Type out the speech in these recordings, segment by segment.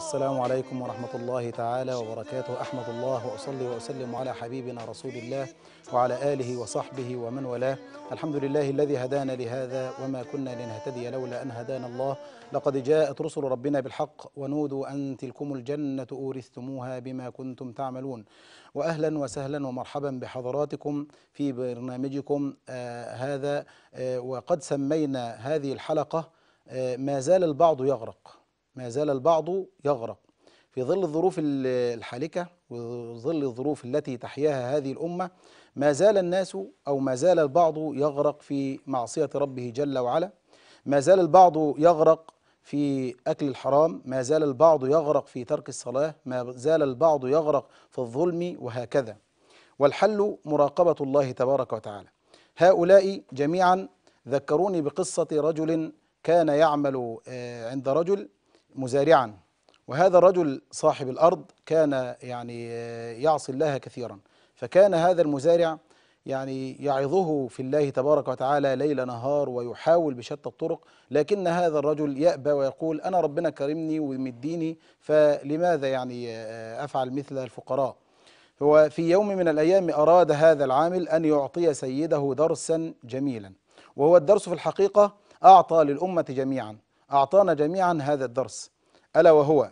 السلام عليكم ورحمة الله تعالى وبركاته أحمد الله وأصلي وأسلم على حبيبنا رسول الله وعلى آله وصحبه ومن والاه الحمد لله الذي هدانا لهذا وما كنا لنهتدي لولا أن هدانا الله لقد جاءت رسل ربنا بالحق ونودوا أن تلكم الجنة أورثتموها بما كنتم تعملون وأهلا وسهلا ومرحبا بحضراتكم في برنامجكم آه هذا آه وقد سمينا هذه الحلقة آه ما زال البعض يغرق ما زال البعض يغرق في ظل الظروف الحالكة وظل الظروف التي تحياها هذه الأمة ما زال الناس أو ما زال البعض يغرق في معصية ربه جل وعلا ما زال البعض يغرق في أكل الحرام ما زال البعض يغرق في ترك الصلاة ما زال البعض يغرق في الظلم وهكذا والحل مراقبة الله تبارك وتعالى هؤلاء جميعا ذكروني بقصة رجل كان يعمل آه، عند رجل مزارعا وهذا الرجل صاحب الأرض كان يعني يعصي الله كثيرا فكان هذا المزارع يعني يعظه في الله تبارك وتعالى ليل نهار ويحاول بشتى الطرق لكن هذا الرجل يأبى ويقول أنا ربنا كرمني ومديني فلماذا يعني أفعل مثل الفقراء هو في يوم من الأيام أراد هذا العامل أن يعطي سيده درسا جميلا وهو الدرس في الحقيقة أعطى للأمة جميعا أعطانا جميعا هذا الدرس ألا وهو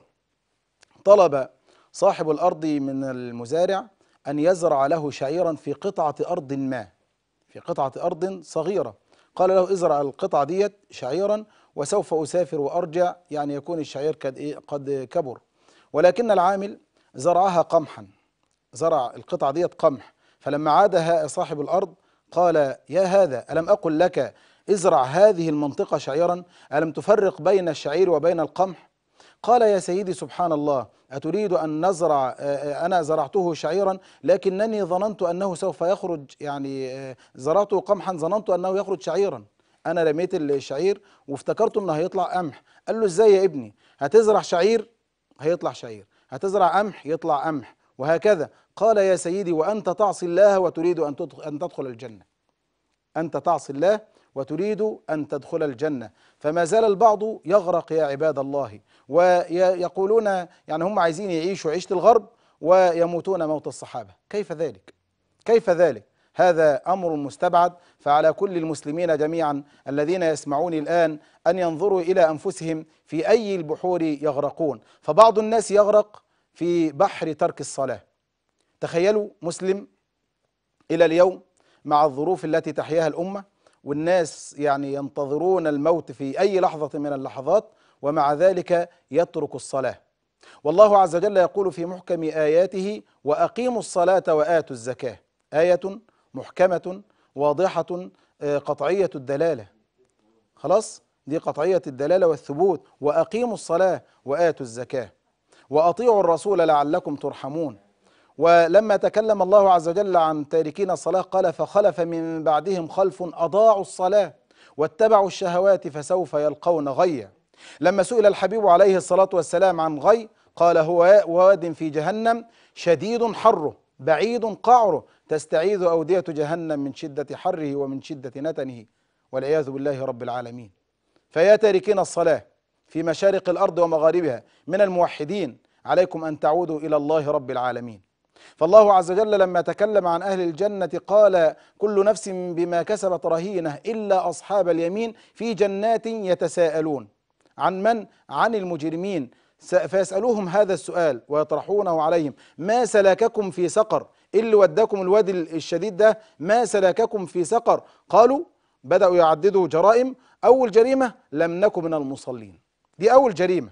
طلب صاحب الأرض من المزارع أن يزرع له شعيرا في قطعة أرض ما في قطعة أرض صغيرة قال له ازرع القطعة ديت شعيرا وسوف أسافر وأرجع يعني يكون الشعير قد, إيه قد كبر ولكن العامل زرعها قمحا زرع القطعة ديت قمح فلما عادها صاحب الأرض قال يا هذا ألم أقل لك ازرع هذه المنطقة شعيرا ألم تفرق بين الشعير وبين القمح قال يا سيدي سبحان الله أتريد أن نزرع آه، آه، أنا زرعته شعيرا لكنني ظننت أنه سوف يخرج يعني آه، زرعته قمحا ظننت أنه يخرج شعيرا أنا رميت الشعير وافتكرت أنه هيطلع قمح قال له إزاي يا ابني هتزرع شعير هيطلع شعير هتزرع قمح يطلع قمح وهكذا قال يا سيدي وأنت تعصي الله وتريد أن تدخل الجنة أنت تعصي الله وتريد أن تدخل الجنة فما زال البعض يغرق يا عباد الله ويقولون يعني هم عايزين يعيشوا عيشة الغرب ويموتون موت الصحابة كيف ذلك؟ كيف ذلك؟ هذا أمر مستبعد فعلى كل المسلمين جميعا الذين يسمعوني الآن أن ينظروا إلى أنفسهم في أي البحور يغرقون فبعض الناس يغرق في بحر ترك الصلاة تخيلوا مسلم إلى اليوم مع الظروف التي تحياها الأمة والناس يعني ينتظرون الموت في أي لحظة من اللحظات ومع ذلك يترك الصلاة والله عز وجل يقول في محكم آياته وأقيموا الصلاة وآتوا الزكاة آية محكمة واضحة آه، قطعية الدلالة خلاص دي قطعية الدلالة والثبوت وأقيموا الصلاة وآتوا الزكاة وأطيعوا الرسول لعلكم ترحمون ولما تكلم الله عز وجل عن تاركين الصلاة قال فخلف من بعدهم خلف أضاعوا الصلاة واتبعوا الشهوات فسوف يلقون غيا لما سئل الحبيب عليه الصلاة والسلام عن غي قال هو واد في جهنم شديد حره بعيد قعره تستعيذ أودية جهنم من شدة حره ومن شدة نتنه والعياذ بالله رب العالمين فيا تاركين الصلاة في مشارق الأرض ومغاربها من الموحدين عليكم أن تعودوا إلى الله رب العالمين فالله عز وجل لما تكلم عن أهل الجنة قال كل نفس بما كسبت رهينة إلا أصحاب اليمين في جنات يتساءلون عن من؟ عن المجرمين فيسألوهم هذا السؤال ويطرحونه عليهم ما سلككم في سقر اللي وداكم الوادي الشديد ده ما سلككم في سقر قالوا بدأوا يعددوا جرائم أول جريمة لم نكن من المصلين دي أول جريمة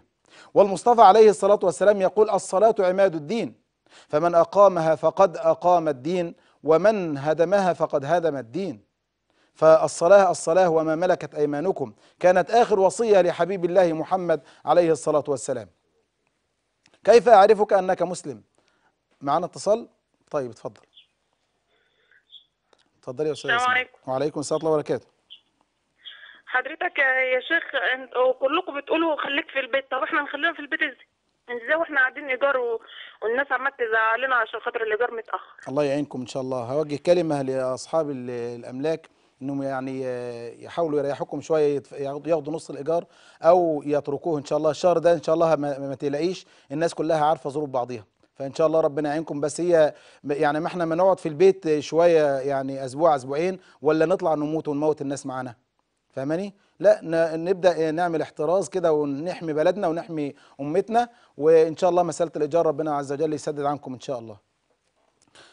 والمصطفى عليه الصلاة والسلام يقول الصلاة عماد الدين فمن أقامها فقد أقام الدين ومن هدمها فقد هدم الدين فالصلاة الصلاة وما ملكت أيمانكم كانت آخر وصية لحبيب الله محمد عليه الصلاة والسلام كيف أعرفك أنك مسلم معنا اتصال طيب اتفضل اتفضلي يا استاذ السلام عليكم وعليكم السلام ورحمه الله وبركاته حضرتك يا شيخ وكلكم بتقولوا خليك في البيت طب احنا نخلينا في البيت ازاي ازاي واحنا قاعدين ايجار والناس عماله تزعلنا عشان خاطر الايجار متاخر الله يعينكم ان شاء الله هوجه كلمه لاصحاب الاملاك انهم يعني آه، يحاولوا يريحوكم شويه ياخدوا نص الايجار او يتركوه ان شاء الله الشهر ده ان شاء الله ما, ما تلاقيش الناس كلها عارفه ظروف بعضيها فان شاء الله ربنا يعينكم بس هي يعني ما احنا ما نقعد في البيت شويه يعني اسبوع اسبوعين ولا نطلع نموت ونموت الناس معانا فاهماني لا نبدا آه، نعمل احتراز كده ونحمي بلدنا ونحمي امتنا وان شاء الله مساله الايجار ربنا عز وجل يسدد عنكم ان شاء الله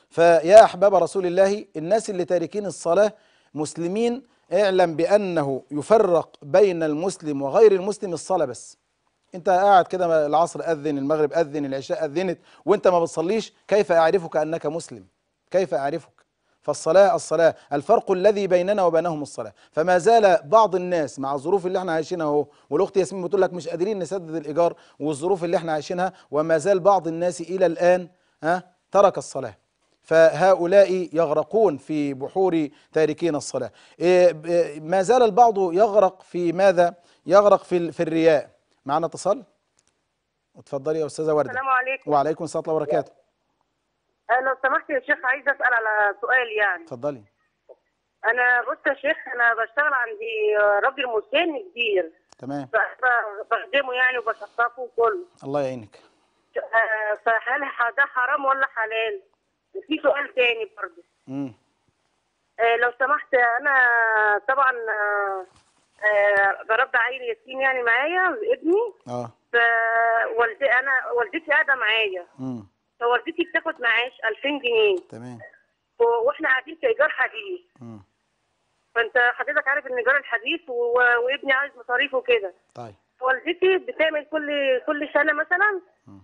فيا احباب رسول الله الناس اللي تاركين الصلاه مسلمين اعلم بانه يفرق بين المسلم وغير المسلم الصلاه بس انت قاعد كده العصر اذن المغرب اذن العشاء اذنت وانت ما بتصليش كيف اعرفك انك مسلم كيف اعرفك فالصلاة الصلاة الفرق الذي بيننا وبينهم الصلاة فما زال بعض الناس مع الظروف اللي احنا عايشينها اهو والأخت ياسمين بتقول لك مش قادرين نسدد الإيجار والظروف اللي احنا عايشينها وما زال بعض الناس إلى الآن ها ترك الصلاة فهؤلاء يغرقون في بحور تاركين الصلاة إيه، إيه، ما زال البعض يغرق في ماذا؟ يغرق في, في الرياء معنا اتصال؟ اتفضلي يا أستاذة وردة السلام عليكم وعليكم السلام ورحمة الله وبركاته آه، لو سمحت يا شيخ عايزه اسال على سؤال يعني اتفضلي انا بص يا شيخ انا بشتغل عندي راجل مسن كبير تمام بخدمه يعني وبشطفه وكله الله يعينك آه، فهل ده حرام ولا حلال؟ وفي سؤال تاني برضه امم لو سمحت انا طبعا برد بربي عيل ياسين يعني معايا ابني اه فوالدي انا والدتي قاعده معايا امم فوالدتي بتاخد معاش 2000 جنيه تمام واحنا قاعدين في ايجار حديث فانت حضرتك عارف ان ايجار الحديث و... وابني عايز مصاريف وكده طيب والدتي بتعمل كل كل سنه مثلا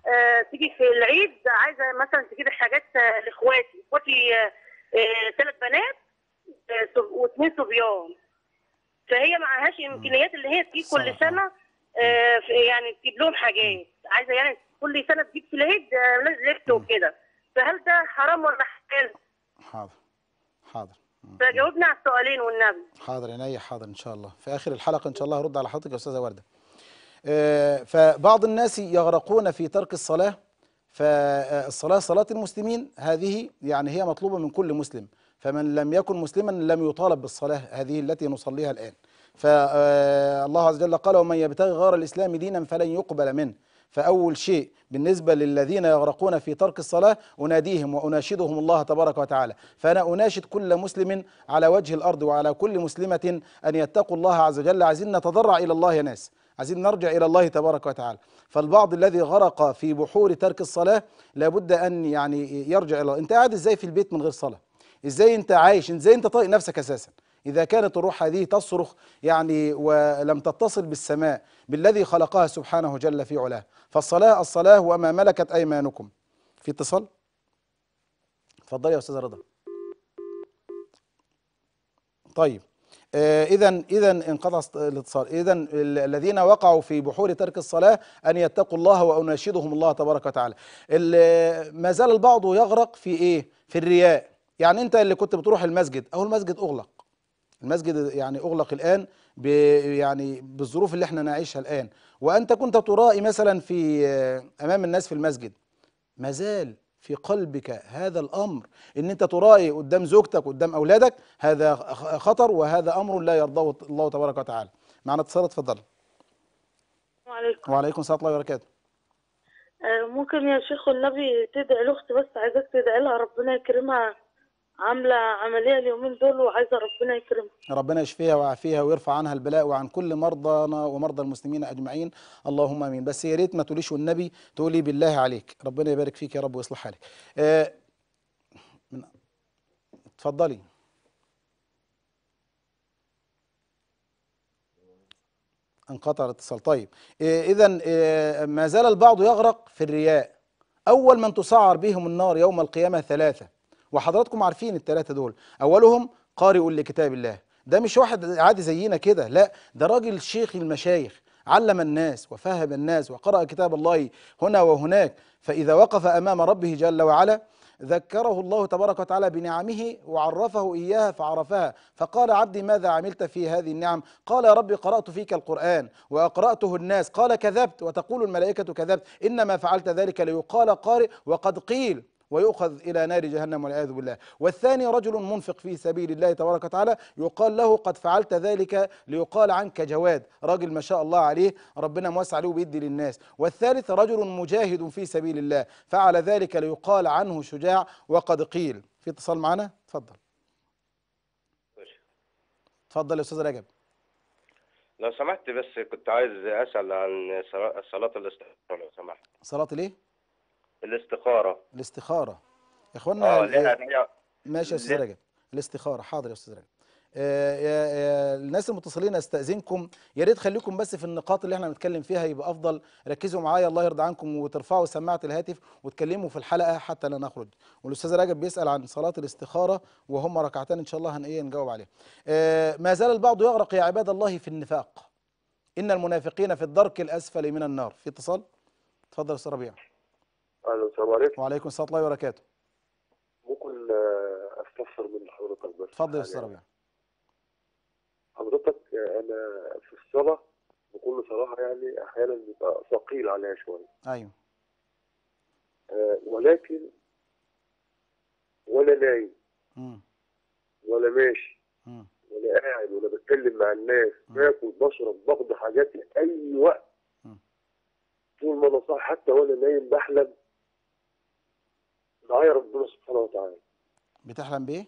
آه تيجي في العيد عايزه مثلا تجيب حاجات آه، لاخواتي اخواتي ثلاث آه, آه، بنات آه واثنين صبيان فهي معهاش امكانيات اللي هي تجيب كل سنه آه يعني تجيب لهم حاجات عايزه يعني كل سنه تجيب في العيد آه، نزلته وكده فهل ده حرام ولا حلال؟ حاضر حاضر فجاوبنا على السؤالين والنبي حاضر عينيا حاضر ان شاء الله في اخر الحلقه ان شاء الله هرد على حضرتك يا استاذه ورده آه، فبعض الناس يغرقون في ترك الصلاه فالصلاه صلاه المسلمين هذه يعني هي مطلوبه من كل مسلم فمن لم يكن مسلما لم يطالب بالصلاه هذه التي نصليها الان فالله آه، عز وجل قال ومن يبتغي غير الاسلام دينا فلن يقبل منه فأول شيء بالنسبة للذين يغرقون في ترك الصلاة أناديهم وأناشدهم الله تبارك وتعالى فأنا أناشد كل مسلم على وجه الأرض وعلى كل مسلمة أن يتقوا الله عز وجل عايزين نتضرع إلى الله يا ناس عايزين نرجع إلى الله تبارك وتعالى فالبعض الذي غرق في بحور ترك الصلاة لابد أن يعني يرجع إلى الله أنت قاعد إزاي في البيت من غير صلاة إزاي أنت عايش إزاي أنت طايق نفسك أساساً إذا كانت الروح هذه تصرخ يعني ولم تتصل بالسماء بالذي خلقها سبحانه جل في علاه فالصلاة الصلاة وما ملكت أيمانكم في اتصال تفضل يا أستاذ رضا طيب اذا آه، اذا انقطع الاتصال اذا الذين وقعوا في بحور ترك الصلاه ان يتقوا الله واناشدهم الله تبارك وتعالى ما زال البعض يغرق في ايه في الرياء يعني انت اللي كنت بتروح المسجد اهو المسجد اغلق المسجد يعني أغلق الآن يعني بالظروف اللي احنا نعيشها الآن وأنت كنت ترائي مثلا في آه، أمام الناس في المسجد ما زال في قلبك هذا الأمر إن أنت ترائي قدام زوجتك قدام أولادك هذا خطر وهذا أمر لا يرضاه الله تبارك وتعالى معنا اتصال اتفضل وعليكم وعليكم السلام الله وبركاته آه، ممكن يا شيخ النبي تدعي لاختي بس عايزاك تدعي لها ربنا يكرمها عامله عمليه اليومين دول وعايزه ربنا يكرمها ربنا يشفيها ويعافيها ويرفع عنها البلاء وعن كل مرضانا ومرضى المسلمين اجمعين اللهم امين بس يا ريت ما تقوليش والنبي تقولي بالله عليك ربنا يبارك فيك يا رب ويصلح حالك آه اتفضلي انقطع الاتصال طيب آه، اذا آه، ما زال البعض يغرق في الرياء اول من تسعر بهم النار يوم القيامه ثلاثه وحضراتكم عارفين الثلاثه دول اولهم قارئ لكتاب الله ده مش واحد عادي زينا كده لا ده راجل شيخ المشايخ علم الناس وفهم الناس وقرأ كتاب الله هنا وهناك فإذا وقف أمام ربه جل وعلا ذكره الله تبارك وتعالى بنعمه وعرفه إياها فعرفها فقال عبدي ماذا عملت في هذه النعم قال يا ربي قرأت فيك القرآن وأقرأته الناس قال كذبت وتقول الملائكة كذبت إنما فعلت ذلك ليقال قارئ وقد قيل ويؤخذ إلى نار جهنم والعياذ بالله والثاني رجل منفق في سبيل الله تبارك وتعالى يقال له قد فعلت ذلك ليقال عنك جواد راجل ما شاء الله عليه ربنا موسع عليه بيدي للناس والثالث رجل مجاهد في سبيل الله فعل ذلك ليقال عنه شجاع وقد قيل في اتصال معنا تفضل تفضل يا استاذ رجب لو سمحت بس كنت عايز اسال عن صلاه الاستخاره لو سمحت صلاه الايه الاستخاره الاستخاره يا اخوانا آه ال... ماشي يا استاذ رجب الاستخاره حاضر يا استاذ رجب آه، يا الناس المتصلين استاذنكم يا ريت خليكم بس في النقاط اللي احنا بنتكلم فيها يبقى افضل ركزوا معايا الله يرضى عنكم وترفعوا سماعه الهاتف وتكلموا في الحلقه حتى لا نخرج والاستاذ رجب بيسال عن صلاه الاستخاره وهم ركعتين ان شاء الله هن نجاوب عليها آه، ما زال البعض يغرق يا عباد الله في النفاق ان المنافقين في الدرك الاسفل من النار في اتصال اتفضل استاذ ربيع اهلا السلام عليكم وعليكم السلام ورحمه الله وبركاته ممكن آه، استفسر من حضرتك بس اتفضل يا استاذ يعني. ربيع حضرتك آه، انا في الصلاه بكل صراحه يعني احيانا بيبقى ثقيل عليا شويه ايوه أه ولكن ولا نايم ولا ماشي ولا قاعد ولا بتكلم مع الناس باكل بشرب باخد حاجات اي وقت طول ما انا صاحي حتى وانا نايم بحلم معايا ربنا سبحانه وتعالى بتحلم بايه؟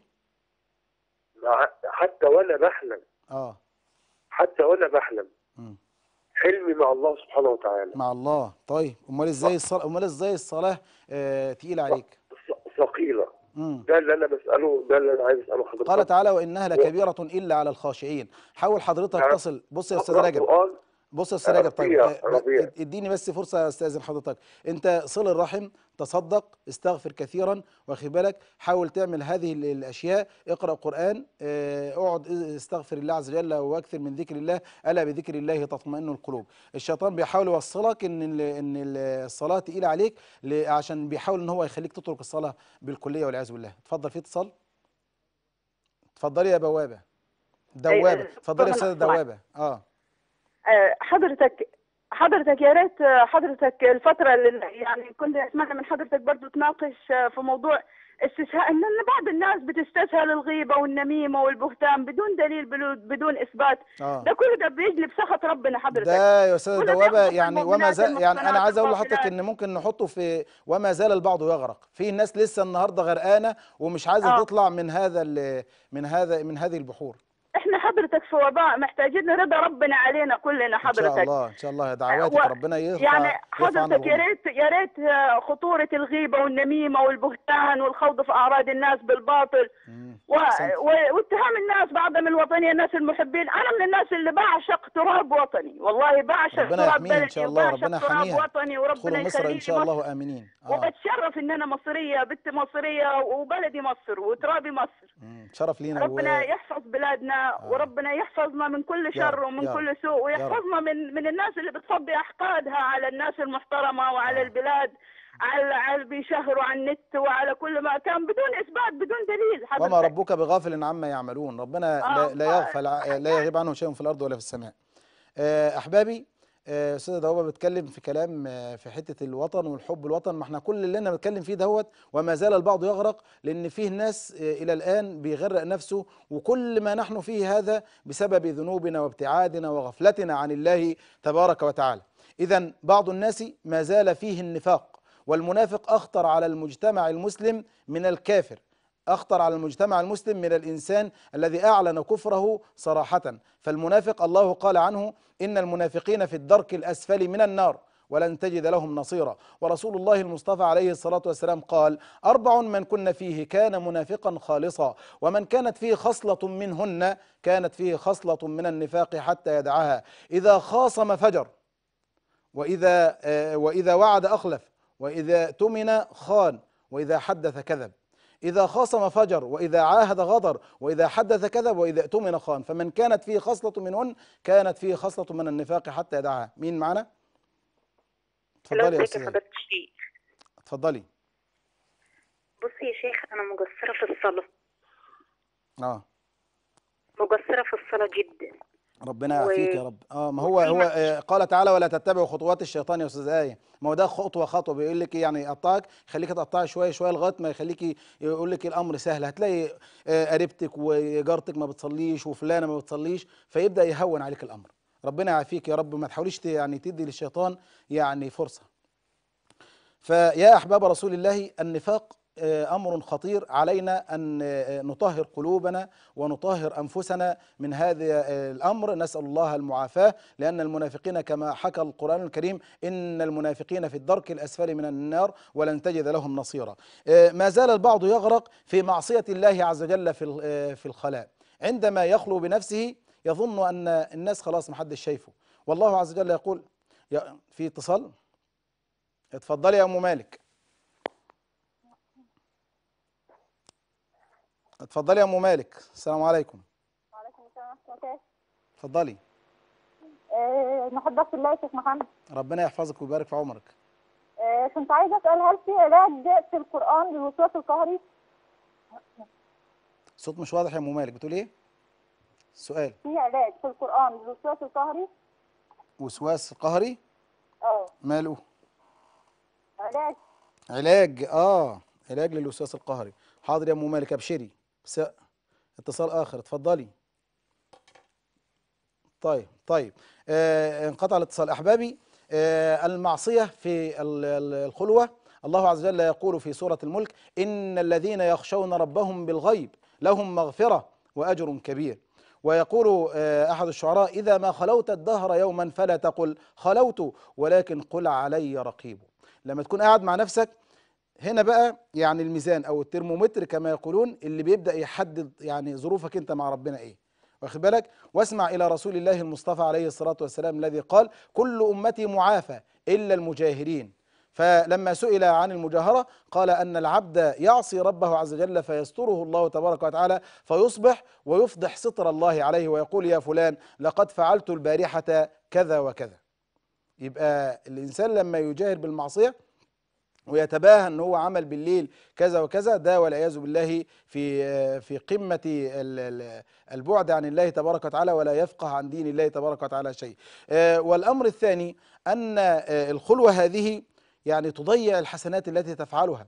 حتى وانا بحلم اه حتى وانا بحلم حلمي مع الله سبحانه وتعالى مع الله طيب امال ازاي الصلاه امال ازاي الصلاه آه، تقيله عليك ثقيله ده اللي انا بساله ده اللي انا عايز اساله حضرتك قال تعالى وانها لكبيره الا على الخاشعين حاول حضرتك تصل بص يا استاذ رجب بص يا استاذ رجب طيب ربيع. آه، اديني بس فرصه استاذن حضرتك انت صل الرحم تصدق استغفر كثيرا واخد بالك حاول تعمل هذه الاشياء اقرا قران آه، اقعد استغفر الله عز وجل واكثر من ذكر الله الا بذكر الله تطمئن القلوب الشيطان بيحاول يوصلك ان ان الصلاه تقيله عليك عشان بيحاول ان هو يخليك تترك الصلاه بالكليه والعياذ بالله اتفضل في اتصال اتفضلي يا بوابه إيه، دوابه إيه، اتفضلي يا استاذ دوابه اه آه، حضرتك حضرتك يا ريت آه، حضرتك الفترة اللي يعني كنت أسمعنا من حضرتك برضو تناقش آه، في موضوع استسهال لأن بعض الناس بتستسهل الغيبة والنميمة والبهتان بدون دليل بدون إثبات آه. ده كله ده بيجلب سخط ربنا حضرتك ده يا أستاذ دوابة يعني وما زال يعني أنا عايز أقول لحضرتك إن ممكن نحطه في وما زال البعض يغرق في ناس لسه النهاردة غرقانة ومش عايزة آه. تطلع من هذا من هذا من هذه البحور احنا حضرتك في وباء محتاجين رضا ربنا علينا كلنا حضرتك ان شاء الله ان شاء الله دعواتك و... ربنا يرضى يعني حضرتك يا ريت يا ريت آه، خطوره الغيبه والنميمه والبهتان والخوض في اعراض الناس بالباطل و... و... واتهام الناس بعضهم الوطنيه الناس المحبين انا من الناس اللي بعشق تراب وطني والله بعشق تراب بلدي ان شاء الله ربنا يحميها وطني وربنا مصر ان شاء الله امنين آه. وبتشرف ان انا مصريه بنت مصريه وبلدي مصر وترابي مصر مم. شرف لينا ربنا و... يحفظ بلادنا آه. وربنا يحفظنا من كل شر ومن كل سوء ويحفظنا من من الناس اللي بتصبي احقادها على الناس المحترمه وعلى آه. البلاد على على بشهر على النت وعلى كل ما كان بدون اثبات بدون دليل حضرتك وما ربك بغافل عما يعملون ربنا آه، لا يغفل لا يغيب عنه شيء في الارض ولا في السماء احبابي آه، استاذ دهوبا بيتكلم في كلام آه، في حته الوطن والحب الوطن ما احنا كل اللي انا بتكلم فيه دهوت وما زال البعض يغرق لان فيه ناس آه، الى الان بيغرق نفسه وكل ما نحن فيه هذا بسبب ذنوبنا وابتعادنا وغفلتنا عن الله تبارك وتعالى اذا بعض الناس ما زال فيه النفاق والمنافق اخطر على المجتمع المسلم من الكافر أخطر على المجتمع المسلم من الإنسان الذي أعلن كفره صراحة فالمنافق الله قال عنه إن المنافقين في الدرك الأسفل من النار ولن تجد لهم نصيرا ورسول الله المصطفى عليه الصلاة والسلام قال أربع من كن فيه كان منافقا خالصا ومن كانت فيه خصلة منهن كانت فيه خصلة من النفاق حتى يدعها إذا خاصم فجر وإذا, آه، وإذا وعد أخلف وإذا تمن خان وإذا حدث كذب إذا خاصم فجر وإذا عاهد غدر وإذا حدث كذب وإذا اؤتمن خان فمن كانت فيه خصلة منهن كانت فيه خصلة من النفاق حتى يدعها مين معنا؟ اتفضلي يا سيدي اتفضلي بصي يا شيخ أنا مقصرة في الصلاة اه مقصرة في الصلاة جدا ربنا يعافيك يا رب اه ما هو هو آه، قال تعالى ولا تتبعوا خطوات الشيطان يا استاذ ايه ما هو ده خطوه خطوه بيقول لك يعني يقطعك خليك تقطعي شويه شويه لغايه ما يخليكي يقول لك الامر سهل هتلاقي آه، قريبتك وجارتك ما بتصليش وفلانه ما بتصليش فيبدا يهون عليك الامر ربنا يعافيك يا رب ما تحاوليش يعني تدي للشيطان يعني فرصه فيا احباب رسول الله النفاق آه، امر خطير علينا ان آه، نطهر قلوبنا ونطهر انفسنا من هذا آه، الامر نسال الله المعافاه لان المنافقين كما حكى القران الكريم ان المنافقين في الدرك الاسفل من النار ولن تجد لهم نصيرا ما زال البعض يغرق في معصيه الله عز وجل في في الخلاء عندما يخلو بنفسه يظن ان الناس خلاص حدش شايفه والله عز وجل يقول في اتصال اتفضلي يا ام مالك اتفضلي يا ام مالك السلام عليكم وعليكم السلام ورحمه الله اتفضلي محبك آه، في الله يا شيخ محمد ربنا يحفظك ويبارك في عمرك آه، كنت عايزه اسال هل في علاج في القران للوسواس القهري الصوت مش واضح يا ام مالك بتقول ايه السؤال في علاج في القران للوسواس القهري وسواس قهري اه ماله علاج علاج اه علاج للوسواس القهري حاضر يا ام مالك ابشري مساء اتصال اخر اتفضلي طيب طيب آه انقطع الاتصال احبابي آه المعصيه في الخلوه الله عز وجل يقول في سوره الملك ان الذين يخشون ربهم بالغيب لهم مغفره واجر كبير ويقول آه احد الشعراء اذا ما خلوت الدهر يوما فلا تقل خلوت ولكن قل علي رقيب لما تكون قاعد مع نفسك هنا بقى يعني الميزان او الترمومتر كما يقولون اللي بيبدا يحدد يعني ظروفك انت مع ربنا ايه واخد بالك واسمع الى رسول الله المصطفى عليه الصلاه والسلام الذي قال كل امتي معافى الا المجاهرين فلما سئل عن المجاهرة قال أن العبد يعصي ربه عز وجل فيستره الله تبارك وتعالى فيصبح ويفضح ستر الله عليه ويقول يا فلان لقد فعلت البارحة كذا وكذا يبقى الإنسان لما يجاهر بالمعصية ويتباهى ان هو عمل بالليل كذا وكذا ده والعياذ بالله في في قمه البعد عن الله تبارك وتعالى ولا يفقه عن دين الله تبارك وتعالى شيء. آه، والامر الثاني ان آه، الخلوه هذه يعني تضيع الحسنات التي تفعلها.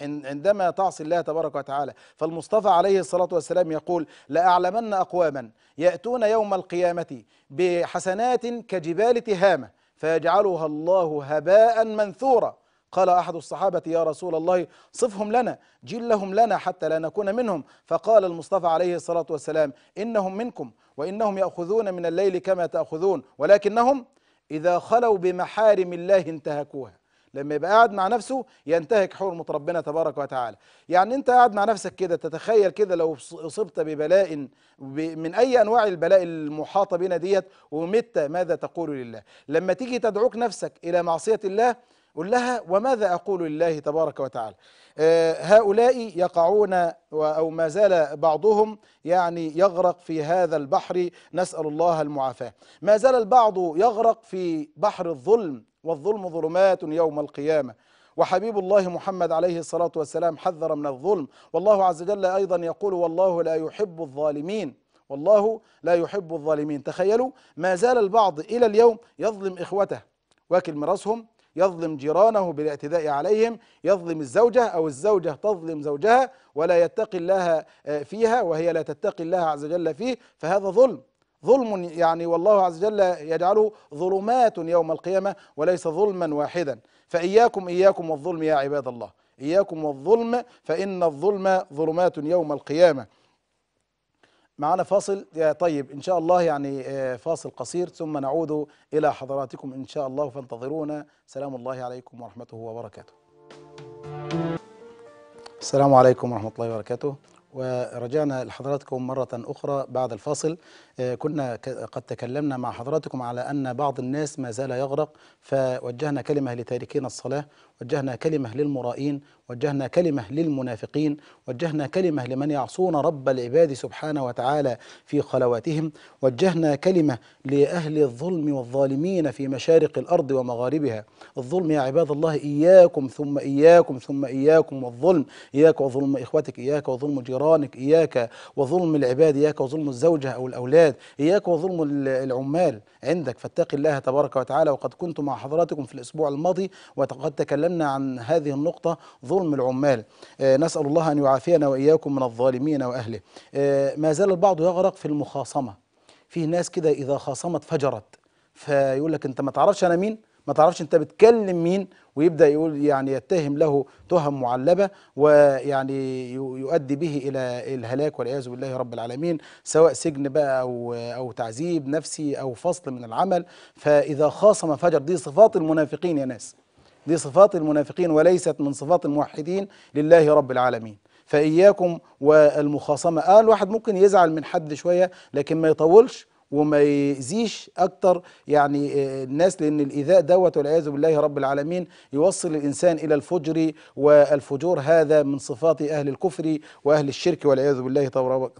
عندما تعصي الله تبارك وتعالى فالمصطفى عليه الصلاة والسلام يقول لأعلمن أقواما يأتون يوم القيامة بحسنات كجبال تهامة فيجعلها الله هباء منثورا قال أحد الصحابة يا رسول الله صفهم لنا جلهم لنا حتى لا نكون منهم فقال المصطفى عليه الصلاة والسلام إنهم منكم وإنهم يأخذون من الليل كما تأخذون ولكنهم إذا خلوا بمحارم الله انتهكوها لما يبقى قاعد مع نفسه ينتهك حرمة ربنا تبارك وتعالى يعني انت قاعد مع نفسك كده تتخيل كده لو اصبت ببلاء من اي انواع البلاء المحاطة بنا ديت ومت ماذا تقول لله لما تيجي تدعوك نفسك الى معصية الله قل لها وماذا أقول لله تبارك وتعالى آه، هؤلاء يقعون أو ما زال بعضهم يعني يغرق في هذا البحر نسأل الله المعافاة ما زال البعض يغرق في بحر الظلم والظلم ظلمات يوم القيامة وحبيب الله محمد عليه الصلاة والسلام حذر من الظلم والله عز وجل أيضا يقول والله لا يحب الظالمين والله لا يحب الظالمين تخيلوا ما زال البعض إلى اليوم يظلم إخوته واكل مراسهم يظلم جيرانه بالاعتداء عليهم يظلم الزوجة أو الزوجة تظلم زوجها ولا يتقي الله آه، فيها وهي لا تتقي الله عز وجل فيه فهذا ظلم ظلم يعني والله عز وجل يجعله ظلمات يوم القيامة وليس ظلما واحدا فإياكم إياكم والظلم يا عباد الله إياكم والظلم فإن الظلم ظلمات يوم القيامة معانا فاصل يا طيب ان شاء الله يعني آه، فاصل قصير ثم نعود الى حضراتكم ان شاء الله فانتظرونا سلام الله عليكم ورحمته وبركاته السلام عليكم ورحمه الله وبركاته ورجعنا لحضراتكم مرة أخرى بعد الفاصل آه، كنا قد تكلمنا مع حضراتكم على أن بعض الناس ما زال يغرق فوجهنا كلمة لتاركين الصلاة وجهنا كلمة للمرائين وجهنا كلمة للمنافقين وجهنا كلمة لمن يعصون رب العباد سبحانه وتعالى في خلواتهم وجهنا كلمة لأهل الظلم والظالمين في مشارق الأرض ومغاربها الظلم يا عباد الله إياكم ثم إياكم ثم إياكم والظلم إياك وظلم إخوتك إياك وظلم جيرانك إياك وظلم العباد إياك وظلم الزوجة أو الأولاد إياك وظلم العمال عندك فاتق الله تبارك وتعالى وقد كنت مع حضراتكم في الأسبوع الماضي وقد تكلمت تكلمنا عن هذه النقطة ظلم العمال آه، نسأل الله أن يعافينا وإياكم من الظالمين وأهله آه، ما زال البعض يغرق في المخاصمة في ناس كده إذا خاصمت فجرت فيقول لك أنت ما تعرفش أنا مين ما تعرفش انت بتكلم مين ويبدا يقول يعني يتهم له تهم معلبه ويعني يؤدي به الى الهلاك والعياذ بالله رب العالمين سواء سجن بقى او او تعذيب نفسي او فصل من العمل فاذا خاصم فجر دي صفات المنافقين يا ناس دي صفات المنافقين وليست من صفات الموحدين لله رب العالمين فإياكم والمخاصمة آه الواحد ممكن يزعل من حد شوية لكن ما يطولش وما يأذيش أكتر يعني آه، الناس لأن الإيذاء دوت والعياذ بالله رب العالمين يوصل الإنسان إلى الفجر والفجور هذا من صفات أهل الكفر وأهل الشرك والعياذ بالله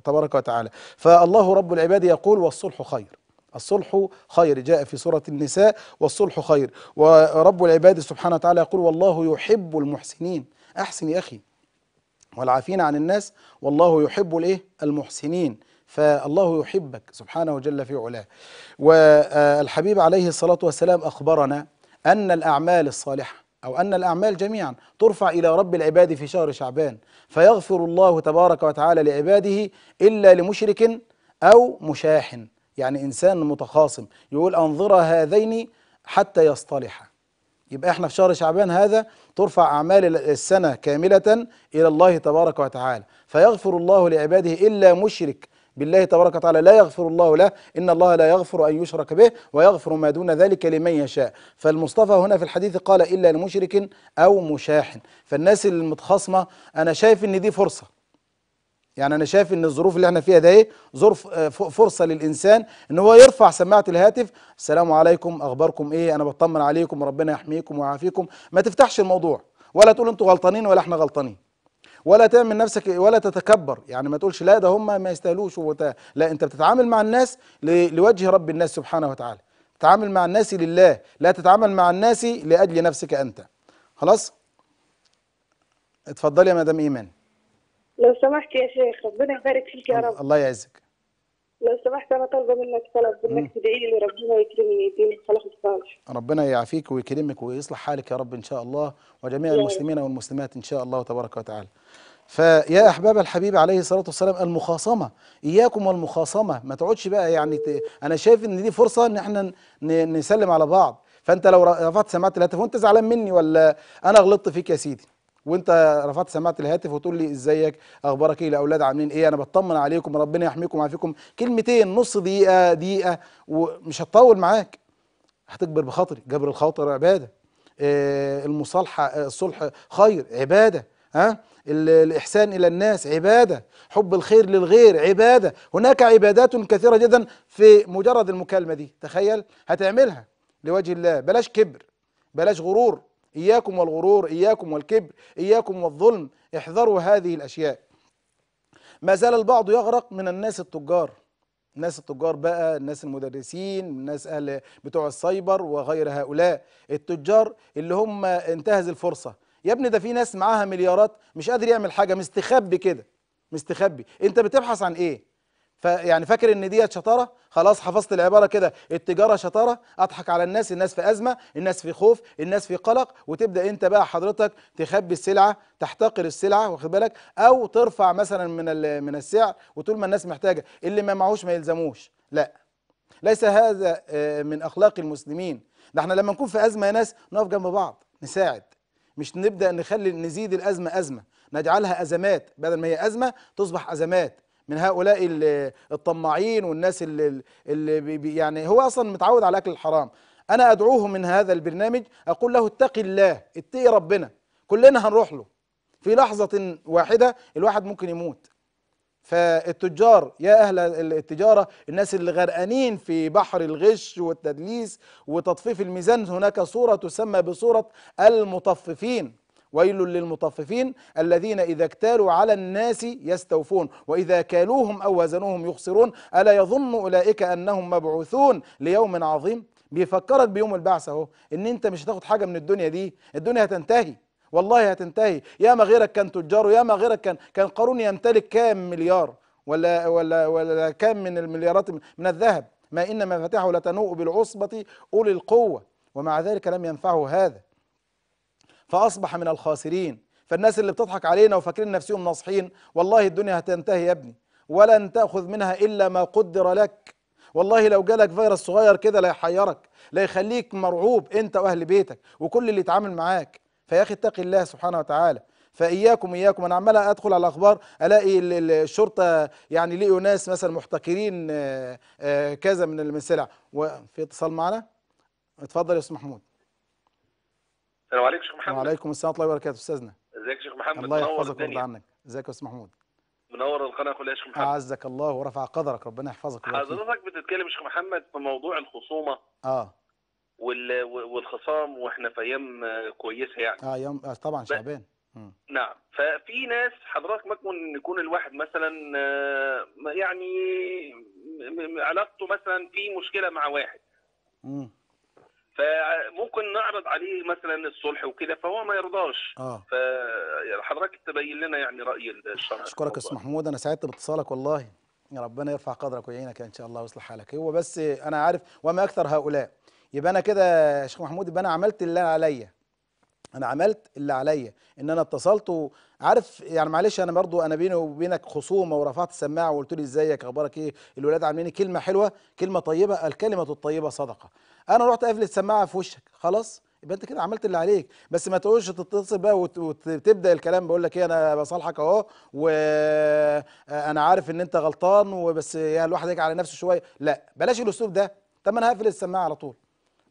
تبارك وتعالى فالله رب العباد يقول والصلح خير الصلح خير جاء في سورة النساء والصلح خير ورب العباد سبحانه وتعالى يقول والله يحب المحسنين أحسن يا أخي والعافين عن الناس والله يحب الايه المحسنين فالله يحبك سبحانه وجل في علاه والحبيب عليه الصلاة والسلام أخبرنا أن الأعمال الصالحة أو أن الأعمال جميعا ترفع إلى رب العباد في شهر شعبان فيغفر الله تبارك وتعالى لعباده إلا لمشرك أو مشاحن يعني إنسان متخاصم يقول أنظر هذين حتى يصطلحا يبقى احنا في شهر شعبان هذا ترفع أعمال السنة كاملة إلى الله تبارك وتعالى فيغفر الله لعباده إلا مشرك بالله تبارك وتعالى لا يغفر الله له إن الله لا يغفر أن يشرك به ويغفر ما دون ذلك لمن يشاء فالمصطفى هنا في الحديث قال إلا لمشرك أو مشاح فالناس المتخاصمة أنا شايف إن دي فرصة يعني انا شايف ان الظروف اللي احنا فيها ده ايه ظروف آه، فرصه للانسان ان هو يرفع سماعه الهاتف السلام عليكم اخباركم ايه انا بطمن عليكم ربنا يحميكم ويعافيكم ما تفتحش الموضوع ولا تقول انتوا غلطانين ولا احنا غلطانين ولا تعمل نفسك ولا تتكبر يعني ما تقولش لا ده هم ما يستاهلوش لا انت بتتعامل مع الناس لوجه رب الناس سبحانه وتعالى تتعامل مع الناس لله لا تتعامل مع الناس لاجل نفسك انت خلاص اتفضلي يا مدام ايمان لو سمحت يا شيخ ربنا يبارك فيك يا رب الله يعزك لو سمحت انا طالبه منك طلب انك تدعي لي ربنا يكرمني يديني الصلاح الصالح ربنا يعافيك ويكرمك ويصلح حالك يا رب ان شاء الله وجميع يعني. المسلمين والمسلمات ان شاء الله تبارك وتعالى فيا احباب الحبيب عليه الصلاه والسلام المخاصمه اياكم والمخاصمه ما تقعدش بقى يعني ت... انا شايف ان دي فرصه ان احنا ن... نسلم على بعض فانت لو رفعت سماعه الهاتف وانت زعلان مني ولا انا غلطت فيك يا سيدي وانت رفعت سماعه الهاتف وتقول لي ازيك اخبارك ايه الاولاد عاملين ايه انا بطمن عليكم ربنا يحميكم ويعافيكم كلمتين نص دقيقه دقيقه ومش هتطول معاك هتكبر بخاطري جبر الخاطر عباده آه، المصالحه آه، الصلح خير عباده ها الإحسان إلى الناس عبادة حب الخير للغير عبادة هناك عبادات كثيرة جدا في مجرد المكالمة دي تخيل هتعملها لوجه الله بلاش كبر بلاش غرور إياكم والغرور إياكم والكبر إياكم والظلم احذروا هذه الأشياء ما زال البعض يغرق من الناس التجار الناس التجار بقى الناس المدرسين الناس أهل بتوع السايبر وغير هؤلاء التجار اللي هم انتهز الفرصة يا ابني ده في ناس معاها مليارات مش قادر يعمل حاجة مستخبي كده مستخبي انت بتبحث عن ايه فيعني فاكر ان ديت شطاره خلاص حفظت العباره كده التجاره شطاره اضحك على الناس الناس في ازمه الناس في خوف الناس في قلق وتبدا انت بقى حضرتك تخبي السلعه تحتقر السلعه واخد بالك او ترفع مثلا من من السعر وطول ما الناس محتاجه اللي ما معهوش ما يلزموش لا ليس هذا آه، من اخلاق المسلمين ده احنا لما نكون في ازمه يا ناس نقف جنب بعض نساعد مش نبدا نخلي نزيد الازمه ازمه نجعلها ازمات بدل ما هي ازمه تصبح ازمات من هؤلاء الطماعين والناس اللي, اللي بي يعني هو اصلا متعود على اكل الحرام انا ادعوه من هذا البرنامج اقول له اتقي الله اتقي ربنا كلنا هنروح له في لحظه واحده الواحد ممكن يموت فالتجار يا اهل التجاره الناس اللي غرقانين في بحر الغش والتدليس وتطفيف الميزان هناك صوره تسمى بصوره المطففين ويل للمطففين الذين إذا اكتالوا على الناس يستوفون وإذا كالوهم أو وزنوهم يخسرون ألا يظن أولئك أنهم مبعوثون ليوم عظيم بيفكرك بيوم البعث اهو ان انت مش هتاخد حاجه من الدنيا دي الدنيا هتنتهي والله هتنتهي يا ما غيرك كان تجار ويا ما غيرك كان كان قارون يمتلك كام مليار ولا ولا ولا كام من المليارات من الذهب ما ان مفاتيحه لتنوء بالعصبه اولي القوه ومع ذلك لم ينفعه هذا فأصبح من الخاسرين فالناس اللي بتضحك علينا وفاكرين نفسهم ناصحين والله الدنيا هتنتهي يا ابني ولن تأخذ منها إلا ما قدر لك والله لو جالك فيروس صغير كده لا يحيرك لا يخليك مرعوب انت واهل بيتك وكل اللي يتعامل معاك فيا اخي اتقي الله سبحانه وتعالى فاياكم اياكم انا عمال ادخل على الاخبار الاقي الشرطه يعني لقوا ناس مثلا محتكرين آه، آه، كذا من السلع وفي اتصال معنا اتفضل يا استاذ محمود السلام عليكم شيخ محمد وعليكم السلام ورحمه الله وبركاته استاذنا ازيك يا شيخ محمد الله يحفظك ويرضى عنك ازيك يا استاذ محمود منور القناه كلها يا شيخ محمد اعزك الله ورفع قدرك ربنا يحفظك حضرتك بتتكلم يا شيخ محمد في موضوع الخصومه اه والخصام واحنا في ايام كويسه يعني اه يوم آه، طبعا شعبان نعم ففي ناس حضرتك ممكن يكون الواحد مثلا آه، يعني علاقته مثلا في مشكله مع واحد فممكن نعرض عليه مثلا الصلح وكده فهو ما يرضاش اه فحضرتك يعني تبين لنا يعني راي الشرع اشكرك يا استاذ محمود انا سعدت باتصالك والله يا ربنا يرفع قدرك ويعينك ان شاء الله ويصلح حالك هو بس انا عارف وما اكثر هؤلاء يبقى انا كده يا شيخ محمود يبقى انا عملت اللي عليا انا عملت اللي عليا ان انا اتصلت وعارف عارف يعني معلش انا برضو انا بيني وبينك خصومه ورفعت السماعه وقلت لي ازيك اخبارك ايه الولاد عاملين إيه؟ كلمه حلوه كلمه طيبه الكلمه الطيبه صدقه انا رحت قافل السماعه في وشك خلاص يبقى انت كده عملت اللي عليك بس ما تقولش تتصل بقى وتبدا الكلام بقول لك ايه انا بصالحك اهو وانا عارف ان انت غلطان وبس يعني الواحد يجي على نفسه شويه لا بلاش الاسلوب ده طب ما انا هقفل السماعه على طول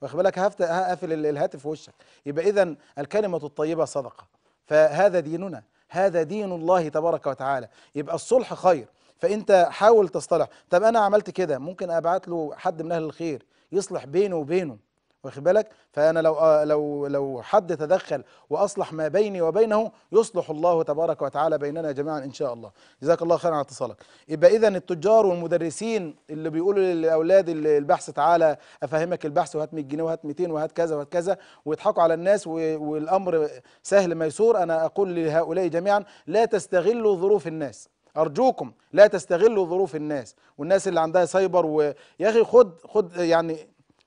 واخد بالك هقفل الهاتف في وشك يبقى اذا الكلمه الطيبه صدقه فهذا ديننا هذا دين الله تبارك وتعالى يبقى الصلح خير فانت حاول تصطلح طب انا عملت كده ممكن ابعت له حد من اهل الخير يصلح بينه وبينه واخد بالك فانا لو آه، لو لو حد تدخل واصلح ما بيني وبينه يصلح الله تبارك وتعالى بيننا جميعا ان شاء الله جزاك الله خيرا على اتصالك يبقى اذا التجار والمدرسين اللي بيقولوا للاولاد البحث تعالى افهمك البحث وهات 100 جنيه وهات 200 وهات كذا وهات كذا ويضحكوا على الناس والامر سهل ميسور انا اقول لهؤلاء جميعا لا تستغلوا ظروف الناس ارجوكم لا تستغلوا ظروف الناس والناس اللي عندها سايبر ويا اخي خد خد يعني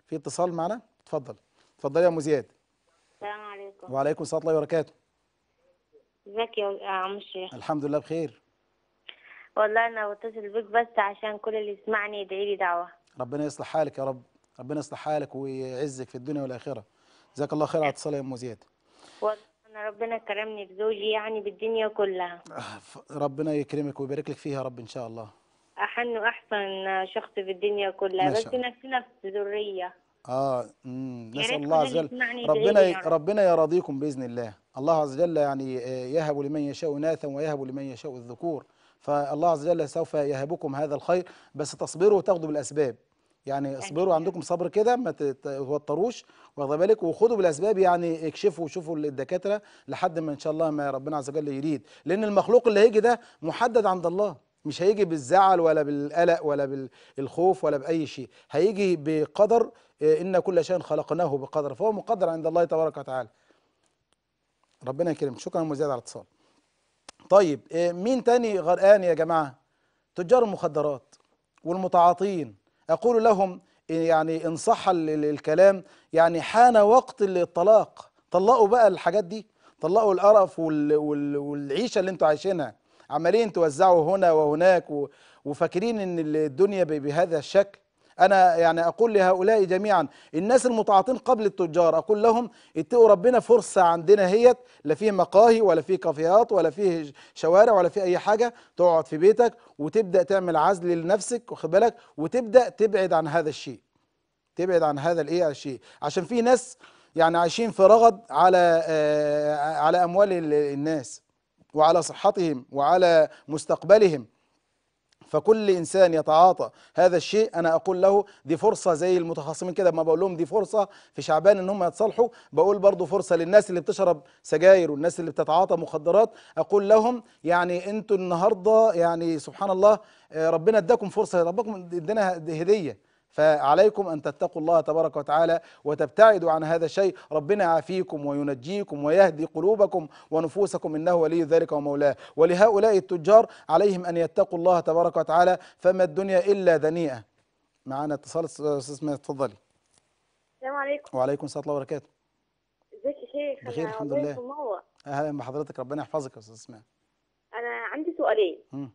في اتصال معنا اتفضل اتفضل يا ام زياد السلام عليكم وعليكم السلام ورحمه الله وبركاته ازيك يا عم الشيخ الحمد لله بخير والله انا بتصل بيك بس عشان كل اللي يسمعني يدعي لي دعوه ربنا يصلح حالك يا رب ربنا يصلح حالك ويعزك في الدنيا والاخره جزاك الله خير على اتصال يا ام زياد والله انا ربنا كرمني بزوجي يعني بالدنيا كلها أه، ربنا يكرمك ويبارك لك فيها يا رب ان شاء الله احن احسن شخص في الدنيا كلها بس نفسي في ذريه اه امم نسال الله عز وجل ربنا يا ربنا يراضيكم باذن الله الله عز وجل يعني آه، يهب لمن يشاء اناثا ويهب لمن يشاء الذكور فالله عز وجل سوف يهبكم هذا الخير بس تصبروا وتاخذوا بالاسباب يعني اصبروا عندكم صبر كده ما تتوتروش واخد بالك وخدوا بالاسباب يعني اكشفوا وشوفوا الدكاتره لحد ما ان شاء الله ما ربنا عز وجل يريد لان المخلوق اللي هيجي ده محدد عند الله مش هيجي بالزعل ولا بالقلق ولا بالخوف ولا باي شيء هيجي بقدر إيه، إن كل شيء خلقناه بقدر فهو مقدر عند الله تبارك وتعالى ربنا يكرم شكرا مزيد على الاتصال طيب إيه، مين تاني غرقان يا جماعة تجار المخدرات والمتعاطين أقول لهم إيه، يعني إن صح الكلام يعني حان وقت الطلاق طلقوا بقى الحاجات دي طلقوا القرف والعيشة اللي انتوا عايشينها عمالين توزعوا هنا وهناك وفاكرين ان الدنيا بهذا الشكل أنا يعني أقول لهؤلاء جميعا الناس المتعاطين قبل التجار أقول لهم اتقوا ربنا فرصة عندنا هيت لا فيه مقاهي ولا فيه كافيهات ولا فيه شوارع ولا فيه أي حاجة تقعد في بيتك وتبدأ تعمل عزل لنفسك واخد بالك وتبدأ تبعد عن هذا الشيء تبعد عن هذا الايه الشيء عشان في ناس يعني عايشين في رغد على آه، على اموال الناس وعلى صحتهم وعلى مستقبلهم فكل انسان يتعاطى هذا الشيء انا اقول له دي فرصه زي المتخاصمين كده ما بقول لهم دي فرصه في شعبان ان هم يتصالحوا بقول برضو فرصه للناس اللي بتشرب سجاير والناس اللي بتتعاطى مخدرات اقول لهم يعني انتوا النهارده يعني سبحان الله آه، ربنا اداكم فرصه ربكم ادانا هديه فعليكم أن تتقوا الله تبارك وتعالى وتبتعدوا عن هذا الشيء ربنا يعافيكم وينجيكم ويهدي قلوبكم ونفوسكم إنه ولي ذلك ومولاه ولهؤلاء التجار عليهم أن يتقوا الله تبارك وتعالى فما الدنيا إلا دنيئة معنا اتصال أستاذ تفضلي السلام عليكم وعليكم السلام الله وبركاته ازيك يا شيخ بخير الحمد لله اهلا بحضرتك ربنا يحفظك يا استاذ اسماء انا عندي سؤالين امم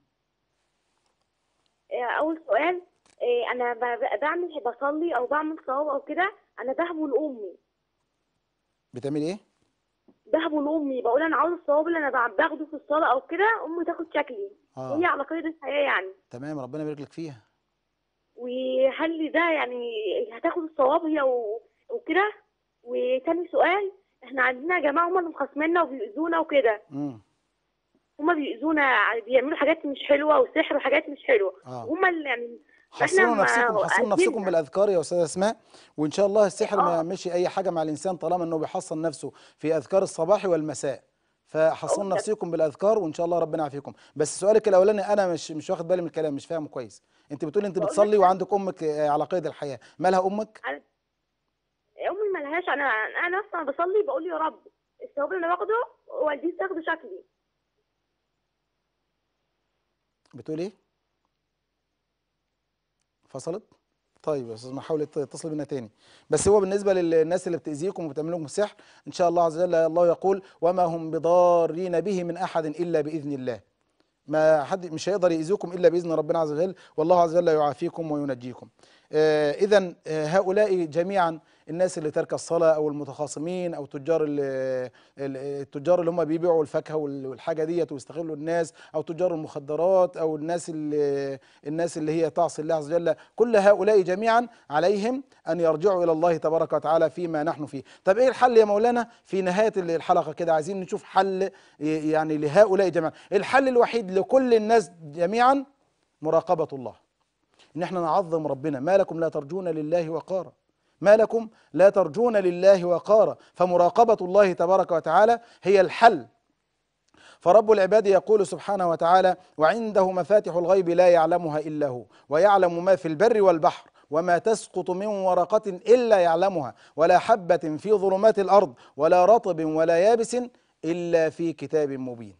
اول سؤال إيه، انا بعمل إيه، بصلي او بعمل صواب او كده انا بهبه لامي بتعمل ايه بهبه لامي بقول انا عاوز الصواب اللي انا باخده في الصلاه او كده امي تاخد شكلي آه. وهي على قيد الحياه يعني تمام ربنا يبارك لك فيها وهل ده يعني هتاخد الصواب هي وكده وتاني سؤال احنا عندنا يا جماعه هم اللي مخاصمنا وبيؤذونا وكده هما بيؤذونا بيعملوا حاجات مش حلوه وسحر وحاجات مش حلوه آه. هم اللي يعني حصروا نفسكم حصروا نفسكم بالاذكار يا استاذه اسماء وان شاء الله السحر ما آه. يعملش اي حاجه مع الانسان طالما انه بيحصن نفسه في اذكار الصباح والمساء فحصروا نفسكم بالاذكار وان شاء الله ربنا يعافيكم بس سؤالك الاولاني انا مش مش واخد بالي من الكلام مش فاهمه كويس انت بتقولي انت بتصلي وعندك امك آه، على قيد الحياه مالها امك امي مالهاش انا انا اصلا بصلي بقول يا رب الثواب اللي انا باخده والدي تاخده شكلي بتقول ايه فصلت طيب يا استاذ محاولة يتصل بنا تاني بس هو بالنسبه للناس اللي بتاذيكم وبتعمل لكم سحر ان شاء الله عز وجل الله يقول وما هم بضارين به من احد الا باذن الله ما حد مش هيقدر ياذيكم الا باذن ربنا عز وجل والله عز وجل يعافيكم وينجيكم آه، إذا آه، هؤلاء جميعا الناس اللي ترك الصلاة أو المتخاصمين أو تجار التجار اللي هم بيبيعوا الفاكهة والحاجة ديت ويستغلوا الناس أو تجار المخدرات أو الناس اللي الناس اللي هي تعصي الله عز وجل كل هؤلاء جميعا عليهم أن يرجعوا إلى الله تبارك وتعالى فيما نحن فيه طب إيه الحل يا مولانا في نهاية الحلقة كده عايزين نشوف حل يعني لهؤلاء جميعا الحل الوحيد لكل الناس جميعا مراقبة الله ان احنا نعظم ربنا ما لكم لا ترجون لله وقارا ما لكم لا ترجون لله وقارا فمراقبه الله تبارك وتعالى هي الحل فرب العباد يقول سبحانه وتعالى وعنده مفاتح الغيب لا يعلمها الا هو ويعلم ما في البر والبحر وما تسقط من ورقه الا يعلمها ولا حبه في ظلمات الارض ولا رطب ولا يابس الا في كتاب مبين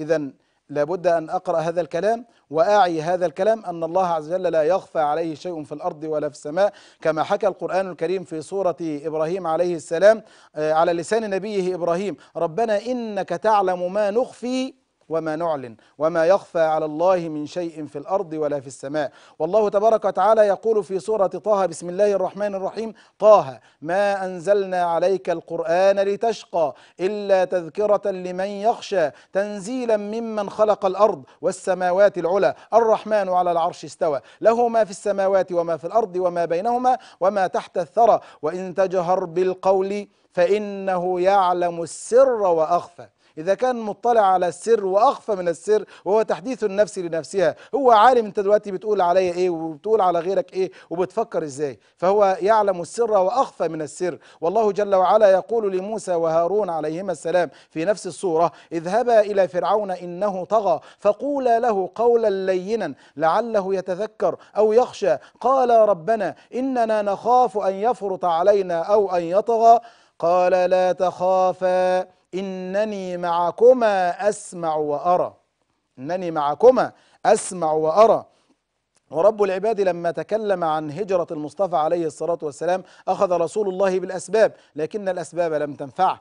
اذا لابد أن أقرأ هذا الكلام وأعي هذا الكلام أن الله عز وجل لا يخفى عليه شيء في الأرض ولا في السماء كما حكى القرآن الكريم في سورة إبراهيم عليه السلام آه، على لسان نبيه إبراهيم ربنا إنك تعلم ما نخفي وما نعلن وما يخفى على الله من شيء في الأرض ولا في السماء والله تبارك وتعالى يقول في سورة طه بسم الله الرحمن الرحيم طه ما أنزلنا عليك القرآن لتشقى إلا تذكرة لمن يخشى تنزيلا ممن خلق الأرض والسماوات العلى الرحمن على العرش استوى له ما في السماوات وما في الأرض وما بينهما وما تحت الثرى وإن تجهر بالقول فإنه يعلم السر وأخفى إذا كان مطلع على السر وأخفى من السر وهو تحديث النفس لنفسها هو عالم أنت دلوقتي بتقول عليا إيه وبتقول على غيرك إيه وبتفكر إزاي فهو يعلم السر وأخفى من السر والله جل وعلا يقول لموسى وهارون عليهما السلام في نفس الصورة اذهبا إلى فرعون إنه طغى فقولا له قولا لينا لعله يتذكر أو يخشى قال ربنا إننا نخاف أن يفرط علينا أو أن يطغى قال لا تخافا إنني معكما أسمع وأرى إنني معكما أسمع وأرى ورب العباد لما تكلم عن هجرة المصطفى عليه الصلاة والسلام أخذ رسول الله بالأسباب لكن الأسباب لم تنفع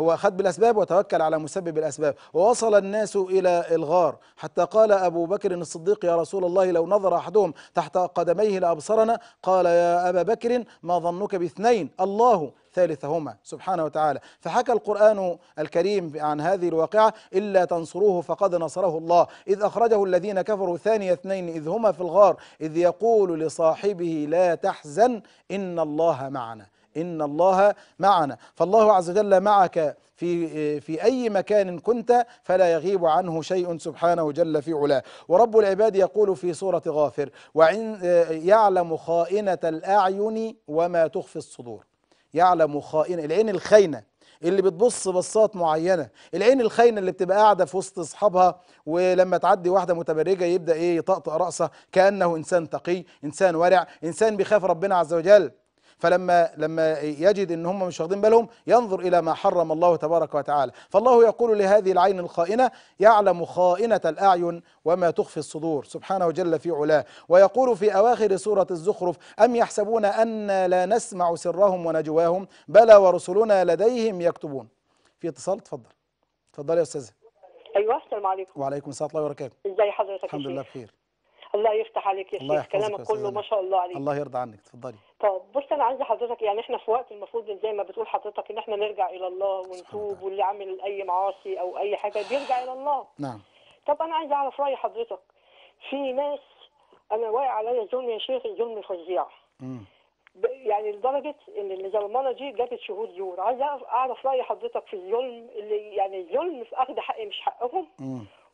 هو أخذ بالأسباب وتوكل على مسبب الأسباب ووصل الناس إلى الغار حتى قال أبو بكر الصديق يا رسول الله لو نظر أحدهم تحت قدميه لأبصرنا قال يا أبا بكر ما ظنك باثنين الله ثالثهما سبحانه وتعالى فحكى القرآن الكريم عن هذه الواقعة إلا تنصروه فقد نصره الله إذ أخرجه الذين كفروا ثاني اثنين إذ هما في الغار إذ يقول لصاحبه لا تحزن إن الله معنا إن الله معنا فالله عز وجل معك في في أي مكان كنت فلا يغيب عنه شيء سبحانه جل في علاه ورب العباد يقول في سورة غافر وعن يعلم خائنة الأعين وما تخفي الصدور يعلم خائنة العين الخاينة اللي بتبص بصات معينة العين الخاينة اللي بتبقى قاعدة في وسط أصحابها ولما تعدي واحدة متبرجة يبدأ إيه يطقطق رأسها كأنه إنسان تقي إنسان ورع إنسان بيخاف ربنا عز وجل فلما لما يجد ان هم مش واخدين بالهم ينظر الى ما حرم الله تبارك وتعالى فالله يقول لهذه العين الخائنه يعلم خائنه الاعين وما تخفي الصدور سبحانه جل في علاه ويقول في اواخر سوره الزخرف ام يحسبون ان لا نسمع سرهم ونجواهم بلى ورسلنا لديهم يكتبون في اتصال تفضل تفضل يا استاذه ايوه السلام عليكم وعليكم السلام ورحمه الله وبركاته ازي حضرتك الحمد لله بخير الله يفتح عليك يا شيخ كلامك كله ما شاء الله عليك الله يرضى عنك تفضلي طب بص انا عايزه حضرتك يعني احنا في وقت المفروض زي ما بتقول حضرتك ان احنا نرجع الى الله ونتوب واللي عامل اي معاصي او اي حاجه بيرجع الى الله نعم طب انا عايزه اعرف راي حضرتك في ناس انا واقع عليا ظلم يا شيخ ظلم فظيع يعني لدرجه ان اللي ظلمانا دي جابت شهود زور عايز اعرف راي حضرتك في الظلم اللي يعني الظلم في اخذ حق مش حقهم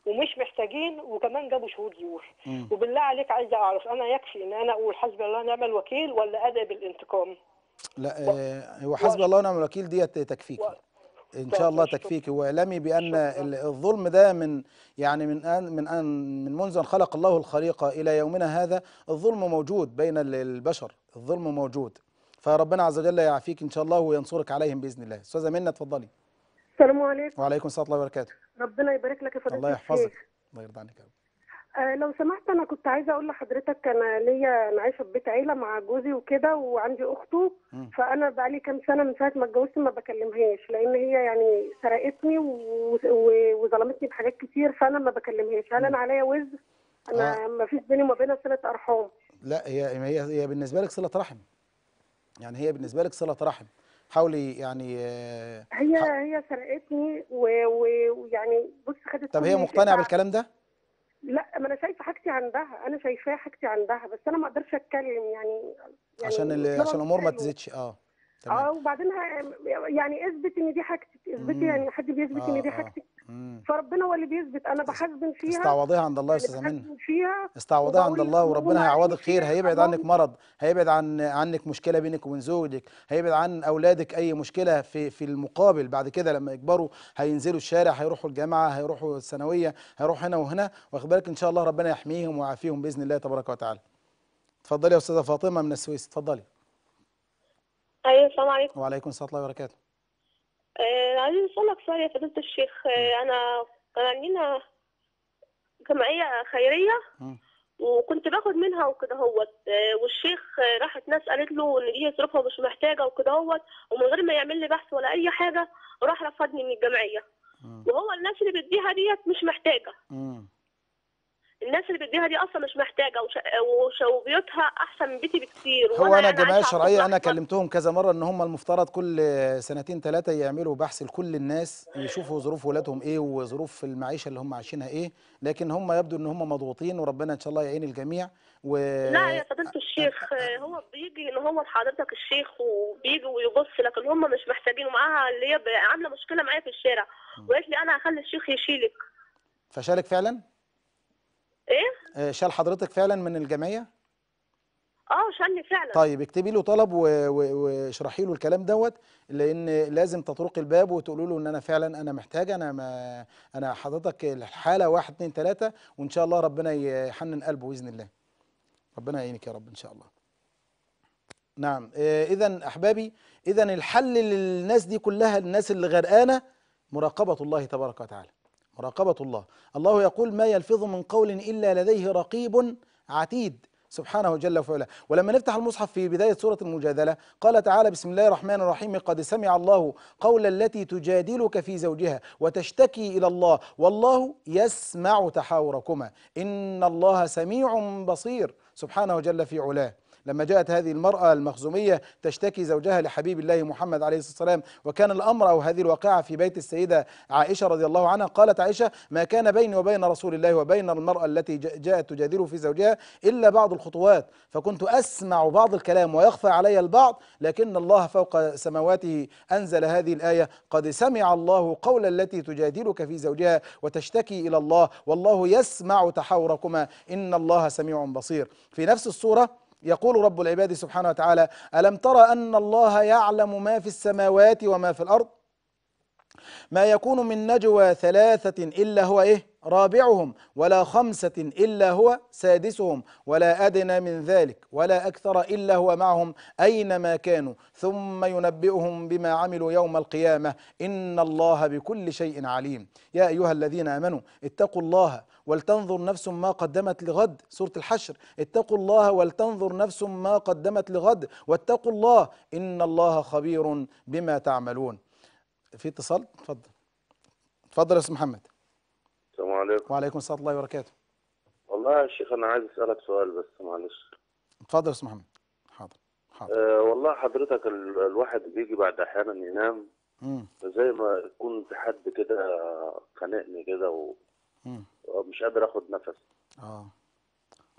ومش محتاجين وكمان جابوا شهود زور وبالله عليك عايز اعرف انا يكفي ان انا اقول حسبي الله ونعم الوكيل ولا ادعي بالانتقام لا آه، هو حسبي الله ونعم الوكيل ديت تكفيكي ان شاء الله طيب، تكفيك واعلمي بان الظلم ده من يعني من أن من أن من منذ ان خلق الله الخليقه الى يومنا هذا الظلم موجود بين البشر الظلم موجود فربنا عز وجل يعافيك ان شاء الله وينصرك عليهم باذن الله استاذه منى اتفضلي السلام عليكم وعليكم السلام ورحمه الله وبركاته ربنا يبارك لك يا فضيله الله يحفظك الله يرضى عنك يا رب آه، لو سمحت انا كنت عايزه اقول لحضرتك انا ليا انا عايشه في بيت عيله مع جوزي وكده وعندي اخته م. فانا بقالي كام سنه من ساعه ما اتجوزت ما بكلمهاش لان هي يعني سرقتني وظلمتني بحاجات كتير فانا ما بكلمهاش هل انا عليا وزر انا آه. ما فيش بيني وما بينها صله ارحام لا هي هي هي بالنسبه لك صله رحم يعني هي بالنسبه لك صله رحم حاولي يعني هي ح... هي سرقتني ويعني بص خدت طب هي مقتنعه بالكلام ده؟ لا ما انا شايفه حاجتي عندها انا شايفاه حاجتي عندها بس انا ما اقدرش اتكلم يعني, يعني عشان ال... عشان الامور ما يعني تزيدش اه تمام اه وبعدين يعني اثبت ان دي حاجتك اثبتي يعني حد بيثبت آه ان دي آه، آه. حاجتك فربنا هو اللي بيثبت انا بحزن فيها استعوضيها عند الله يا استاذه منى استعوضيها عند الله وربنا هيعوضك خير هيبعد عنك مرض هيبعد عن عنك مشكله بينك وبين زوجك هيبعد عن اولادك اي مشكله في في المقابل بعد كده لما يكبروا هينزلوا الشارع هيروحوا الجامعه هيروحوا الثانويه هيروحوا هنا وهنا واخد بالك ان شاء الله ربنا يحميهم ويعافيهم باذن الله تبارك وتعالى اتفضلي يا استاذه فاطمه من السويس اتفضلي ايوه السلام عليكم وعليكم السلام ورحمه الله وبركاته آه، عايزين نسألك سؤال يا فضيلة الشيخ آه، أنا عندنا جمعية خيرية وكنت باخد منها وكده هوت آه، والشيخ راحت ناس قالت له ان دي ظروفها مش محتاجه وكده هوت ومن غير ما يعمل لي بحث ولا اي حاجه راح رفضني من الجمعيه وهو الناس اللي بيديها ديت مش محتاجه الناس اللي بتديها دي اصلا مش محتاجه وشوبيتها احسن من بيتي بكتير هو انا يعني جمعيه شرعيه انا كلمتهم كذا مره ان هم المفترض كل سنتين ثلاثه يعملوا بحث لكل الناس يشوفوا ظروف ولادهم ايه وظروف المعيشه اللي هم عايشينها ايه لكن هم يبدو ان هم مضغوطين وربنا ان شاء الله يعين الجميع و... لا يا فضيله الشيخ هو بيجي ان هو لحضرتك الشيخ وبيجي ويبص لكن هم مش محتاجين ومعاها اللي هي عامله مشكله معايا في الشارع وقالت لي انا هخلي الشيخ يشيلك فشالك فعلا؟ ايه آه، شال حضرتك فعلا من الجمعيه اه شالني فعلا طيب اكتبي له طلب واشرحي له الكلام دوت لان لازم تطرقي الباب وتقولي له ان انا فعلا انا محتاجه انا ما انا حضرتك الحاله 1 2 3 وان شاء الله ربنا يحنن قلبه باذن الله ربنا يعينك يا رب ان شاء الله نعم آه، اذا احبابي اذا الحل للناس دي كلها الناس اللي غرقانه مراقبه الله تبارك وتعالى مراقبة الله الله يقول ما يلفظ من قول إلا لديه رقيب عتيد سبحانه جل وعلا ولما نفتح المصحف في بداية سورة المجادلة قال تعالى بسم الله الرحمن الرحيم قد سمع الله قول التي تجادلك في زوجها وتشتكي إلى الله والله يسمع تحاوركما إن الله سميع بصير سبحانه جل في علاه لما جاءت هذه المرأة المخزومية تشتكي زوجها لحبيب الله محمد عليه الصلاة والسلام وكان الأمر أو هذه الواقعة في بيت السيدة عائشة رضي الله عنها قالت عائشة ما كان بيني وبين رسول الله وبين المرأة التي جاءت تجادله في زوجها إلا بعض الخطوات فكنت أسمع بعض الكلام ويخفى علي البعض لكن الله فوق سماواته أنزل هذه الآية قد سمع الله قول التي تجادلك في زوجها وتشتكي إلى الله والله يسمع تحاوركما إن الله سميع بصير في نفس الصورة يقول رب العباد سبحانه وتعالى ألم ترى أن الله يعلم ما في السماوات وما في الأرض ما يكون من نجوى ثلاثة إلا هو إيه رابعهم ولا خمسة إلا هو سادسهم ولا أدنى من ذلك ولا أكثر إلا هو معهم أينما كانوا ثم ينبئهم بما عملوا يوم القيامة إن الله بكل شيء عليم يا أيها الذين آمنوا اتقوا الله ولتنظر نفس ما قدمت لغد سورة الحشر اتقوا الله ولتنظر نفس ما قدمت لغد واتقوا الله إن الله خبير بما تعملون في اتصال تفضل تفضل يا استاذ محمد السلام عليكم وعليكم السلام الله وبركاته والله يا شيخ انا عايز اسالك سؤال بس معلش اتفضل يا استاذ محمد حاضر حاضر أه والله حضرتك ال... الواحد بيجي بعد احيانا ينام مم. زي ما يكون في حد كده خانقني كده و... مم. ومش قادر اخد نفس اه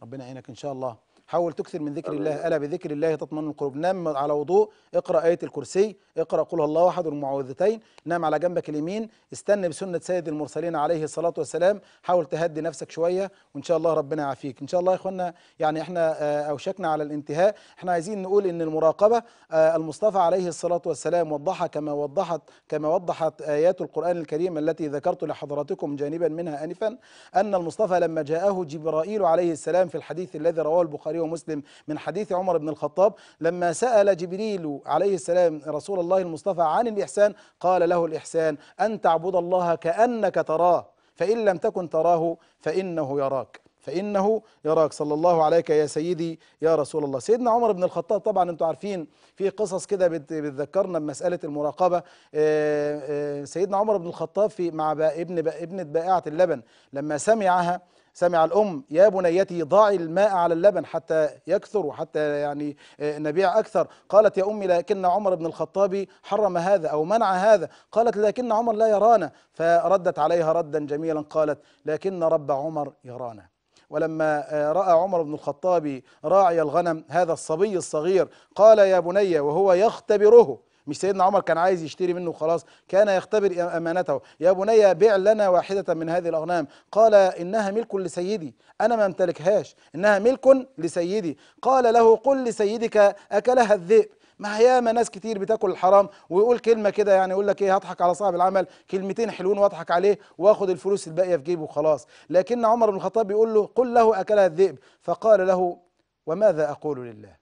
ربنا يعينك ان شاء الله حاول تكثر من ذكر الله ألا بذكر الله تطمئن القلوب نام على وضوء اقرأ آية الكرسي اقرأ قل الله أحد والمعوذتين نام على جنبك اليمين استنى بسنة سيد المرسلين عليه الصلاة والسلام حاول تهدي نفسك شوية وإن شاء الله ربنا يعافيك إن شاء الله يا إخوانا يعني إحنا آه، أوشكنا على الانتهاء إحنا عايزين نقول إن المراقبة آه، المصطفى عليه الصلاة والسلام وضحها كما وضحت كما وضحت آيات القرآن الكريم التي ذكرت لحضراتكم جانبا منها آنفا أن المصطفى لما جاءه جبرائيل عليه السلام في الحديث الذي رواه البخاري البخاري ومسلم من حديث عمر بن الخطاب لما سأل جبريل عليه السلام رسول الله المصطفى عن الإحسان قال له الإحسان أن تعبد الله كأنك تراه فإن لم تكن تراه فإنه يراك فإنه يراك صلى الله عليك يا سيدي يا رسول الله سيدنا عمر بن الخطاب طبعا انتم عارفين في قصص كده بتذكرنا بمسألة المراقبة آه، آه، سيدنا عمر بن الخطاب في مع ابن ابنة بائعة اللبن لما سمعها سمع الأم يا بنيتي ضعي الماء على اللبن حتى يكثر وحتى يعني آه، نبيع أكثر قالت يا أمي لكن عمر بن الخطاب حرم هذا أو منع هذا قالت لكن عمر لا يرانا فردت عليها ردا جميلا قالت لكن رب عمر يرانا ولما آه، راى عمر بن الخطاب راعي الغنم هذا الصبي الصغير قال يا بني وهو يختبره مش سيدنا عمر كان عايز يشتري منه وخلاص كان يختبر امانته يا بني بيع لنا واحده من هذه الاغنام قال انها ملك لسيدي انا ما امتلكهاش انها ملك لسيدي قال له قل لسيدك اكلها الذئب ما ياما ناس كتير بتاكل الحرام ويقول كلمه كده يعني يقول لك ايه هضحك على صاحب العمل كلمتين حلوين واضحك عليه واخد الفلوس الباقيه في جيبه وخلاص لكن عمر بن الخطاب بيقول له قل له اكلها الذئب فقال له وماذا اقول لله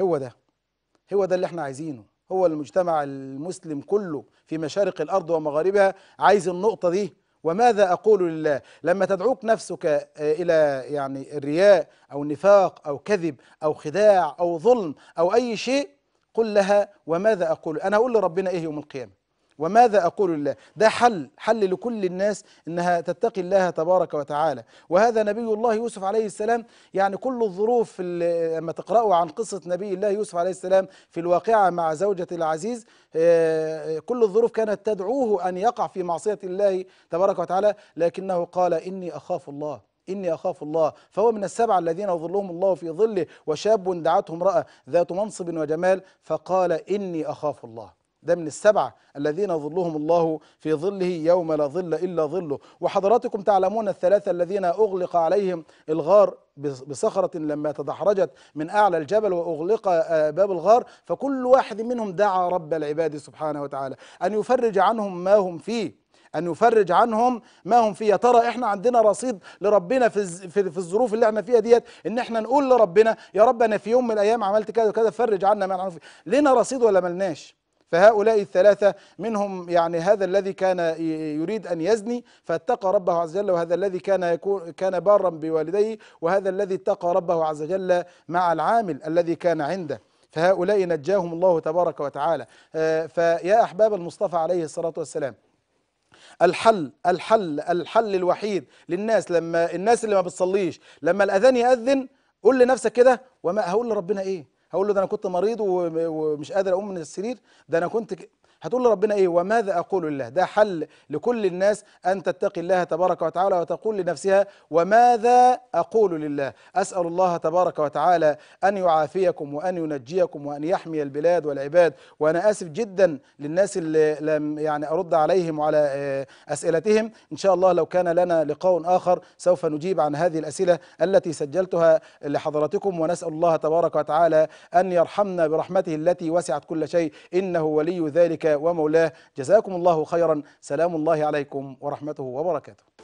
هو ده هو ده اللي احنا عايزينه هو المجتمع المسلم كله في مشارق الأرض ومغاربها عايز النقطة دي وماذا أقول لله لما تدعوك نفسك آه، إلى يعني الرياء أو النفاق أو كذب أو خداع أو ظلم أو أي شيء قل لها وماذا أقول أنا أقول لربنا إيه يوم القيامة وماذا أقول لله؟ ده حل حل لكل الناس أنها تتقي الله تبارك وتعالى وهذا نبي الله يوسف عليه السلام يعني كل الظروف لما تقرأوا عن قصة نبي الله يوسف عليه السلام في الواقعة مع زوجة العزيز آه، آه، كل الظروف كانت تدعوه أن يقع في معصية الله تبارك وتعالى لكنه قال إني أخاف الله إني أخاف الله فهو من السبعة الذين يظلهم الله في ظله وشاب دعته امرأة ذات منصب وجمال فقال إني أخاف الله ده من السبعة الذين ظلهم الله في ظله يوم لا ظل إلا ظله وحضراتكم تعلمون الثلاثة الذين أغلق عليهم الغار بصخرة لما تدحرجت من أعلى الجبل وأغلق آه، باب الغار فكل واحد منهم دعا رب العباد سبحانه وتعالى أن يفرج عنهم ما هم فيه ان يفرج عنهم ما هم فيه يا ترى احنا عندنا رصيد لربنا في في الظروف اللي احنا فيها ديت ان احنا نقول لربنا يا رب انا في يوم من الايام عملت كذا وكذا فرج عنا ما نعرف لنا رصيد ولا ملناش فهؤلاء الثلاثة منهم يعني هذا الذي كان يريد أن يزني فاتقى ربه عز وجل وهذا الذي كان يكون كان بارا بوالديه وهذا الذي اتقى ربه عز وجل مع العامل الذي كان عنده فهؤلاء نجاهم الله تبارك وتعالى آه، فيا أحباب المصطفى عليه الصلاة والسلام الحل الحل الحل الوحيد للناس لما الناس اللي ما بتصليش لما الأذان يأذن قول لنفسك كده وما هقول لربنا إيه هقول له ده انا كنت مريض ومش قادر اقوم من السرير ده انا كنت هتقول لربنا ايه وماذا اقول لله ده حل لكل الناس ان تتقي الله تبارك وتعالى وتقول لنفسها وماذا اقول لله اسال الله تبارك وتعالى ان يعافيكم وان ينجيكم وان يحمي البلاد والعباد وانا اسف جدا للناس اللي لم يعني ارد عليهم وعلى آه، اسئلتهم ان شاء الله لو كان لنا لقاء اخر سوف نجيب عن هذه الاسئله التي سجلتها لحضراتكم ونسال الله تبارك وتعالى ان يرحمنا برحمته التي وسعت كل شيء انه ولي ذلك ومولاه جزاكم الله خيرا سلام الله عليكم ورحمته وبركاته